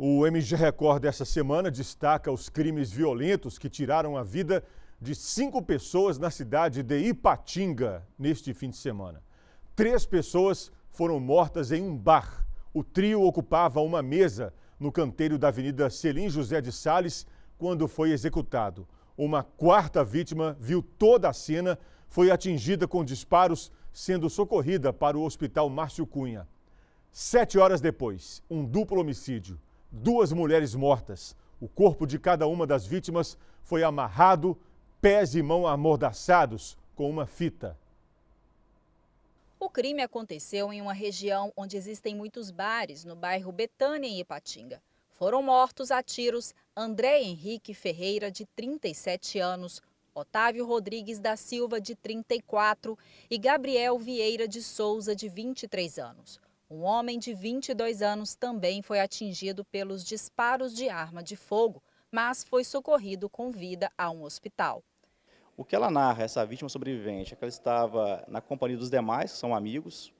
O MG Record dessa semana destaca os crimes violentos que tiraram a vida de cinco pessoas na cidade de Ipatinga neste fim de semana. Três pessoas foram mortas em um bar. O trio ocupava uma mesa no canteiro da Avenida Selim José de Sales quando foi executado. Uma quarta vítima viu toda a cena, foi atingida com disparos, sendo socorrida para o Hospital Márcio Cunha. Sete horas depois, um duplo homicídio duas mulheres mortas. O corpo de cada uma das vítimas foi amarrado, pés e mão amordaçados com uma fita. O crime aconteceu em uma região onde existem muitos bares, no bairro Betânia, em Ipatinga. Foram mortos a tiros André Henrique Ferreira, de 37 anos, Otávio Rodrigues da Silva, de 34, e Gabriel Vieira de Souza, de 23 anos. Um homem de 22 anos também foi atingido pelos disparos de arma de fogo, mas foi socorrido com vida a um hospital. O que ela narra, essa vítima sobrevivente, é que ela estava na companhia dos demais, que são amigos,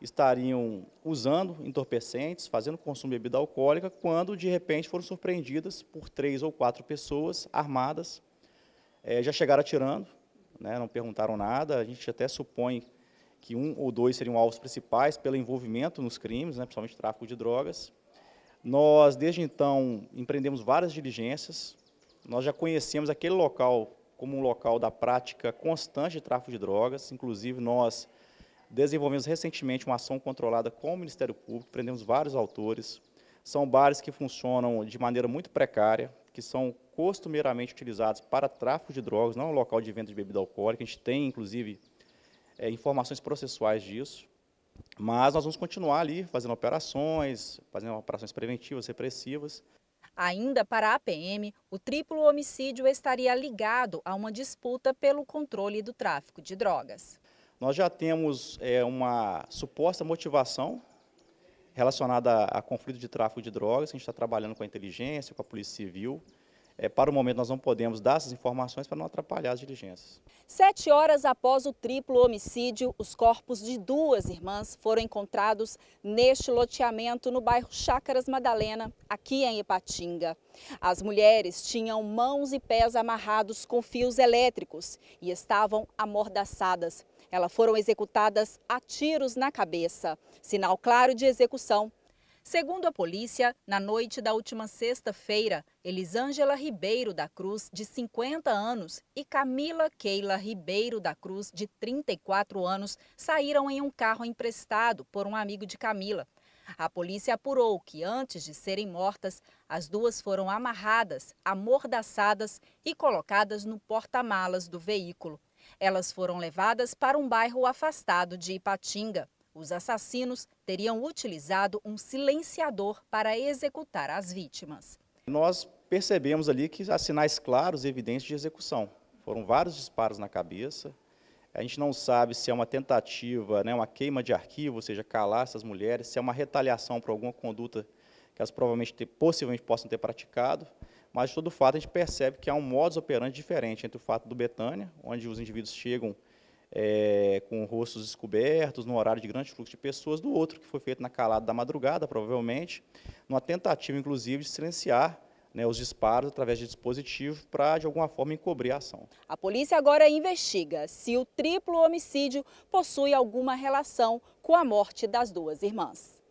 estariam usando entorpecentes, fazendo consumo de bebida alcoólica, quando de repente foram surpreendidas por três ou quatro pessoas armadas, é, já chegaram atirando, né, não perguntaram nada, a gente até supõe que um ou dois seriam alvos principais pelo envolvimento nos crimes, né, principalmente tráfico de drogas. Nós, desde então, empreendemos várias diligências. Nós já conhecemos aquele local como um local da prática constante de tráfico de drogas. Inclusive, nós desenvolvemos recentemente uma ação controlada com o Ministério Público, prendemos vários autores. São bares que funcionam de maneira muito precária, que são costumeiramente utilizados para tráfico de drogas, não é um local de venda de bebida alcoólica. A gente tem, inclusive, é, informações processuais disso, mas nós vamos continuar ali fazendo operações, fazendo operações preventivas, repressivas. Ainda para a PM, o triplo homicídio estaria ligado a uma disputa pelo controle do tráfico de drogas. Nós já temos é, uma suposta motivação relacionada a, a conflito de tráfico de drogas, que a gente está trabalhando com a inteligência, com a Polícia Civil, é, para o momento, nós não podemos dar essas informações para não atrapalhar as diligências. Sete horas após o triplo homicídio, os corpos de duas irmãs foram encontrados neste loteamento no bairro Chácaras Madalena, aqui em Ipatinga. As mulheres tinham mãos e pés amarrados com fios elétricos e estavam amordaçadas. Elas foram executadas a tiros na cabeça, sinal claro de execução Segundo a polícia, na noite da última sexta-feira, Elisângela Ribeiro da Cruz, de 50 anos, e Camila Keila Ribeiro da Cruz, de 34 anos, saíram em um carro emprestado por um amigo de Camila. A polícia apurou que, antes de serem mortas, as duas foram amarradas, amordaçadas e colocadas no porta-malas do veículo. Elas foram levadas para um bairro afastado de Ipatinga. Os assassinos teriam utilizado um silenciador para executar as vítimas. Nós percebemos ali que há sinais claros e evidentes de execução. Foram vários disparos na cabeça. A gente não sabe se é uma tentativa, né, uma queima de arquivo, ou seja, calar essas mulheres, se é uma retaliação por alguma conduta que elas provavelmente, ter, possivelmente possam ter praticado. Mas, de todo fato, a gente percebe que há um modus operandi diferente entre o fato do Betânia, onde os indivíduos chegam é, com rostos descobertos, num horário de grande fluxo de pessoas, do outro, que foi feito na calada da madrugada, provavelmente, numa tentativa, inclusive, de silenciar né, os disparos através de dispositivos para, de alguma forma, encobrir a ação. A polícia agora investiga se o triplo homicídio possui alguma relação com a morte das duas irmãs.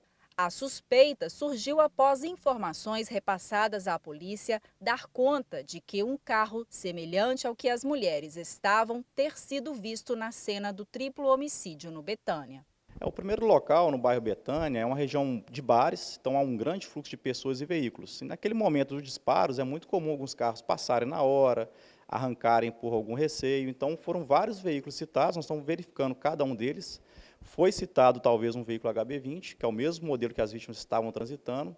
A suspeita surgiu após informações repassadas à polícia dar conta de que um carro semelhante ao que as mulheres estavam ter sido visto na cena do triplo homicídio no Betânia. É o primeiro local no bairro Betânia, é uma região de bares, então há um grande fluxo de pessoas e veículos. E naquele momento dos disparos é muito comum alguns carros passarem na hora, arrancarem por algum receio, então foram vários veículos citados, nós estamos verificando cada um deles foi citado talvez um veículo HB20, que é o mesmo modelo que as vítimas estavam transitando,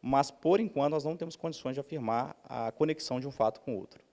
mas por enquanto nós não temos condições de afirmar a conexão de um fato com o outro.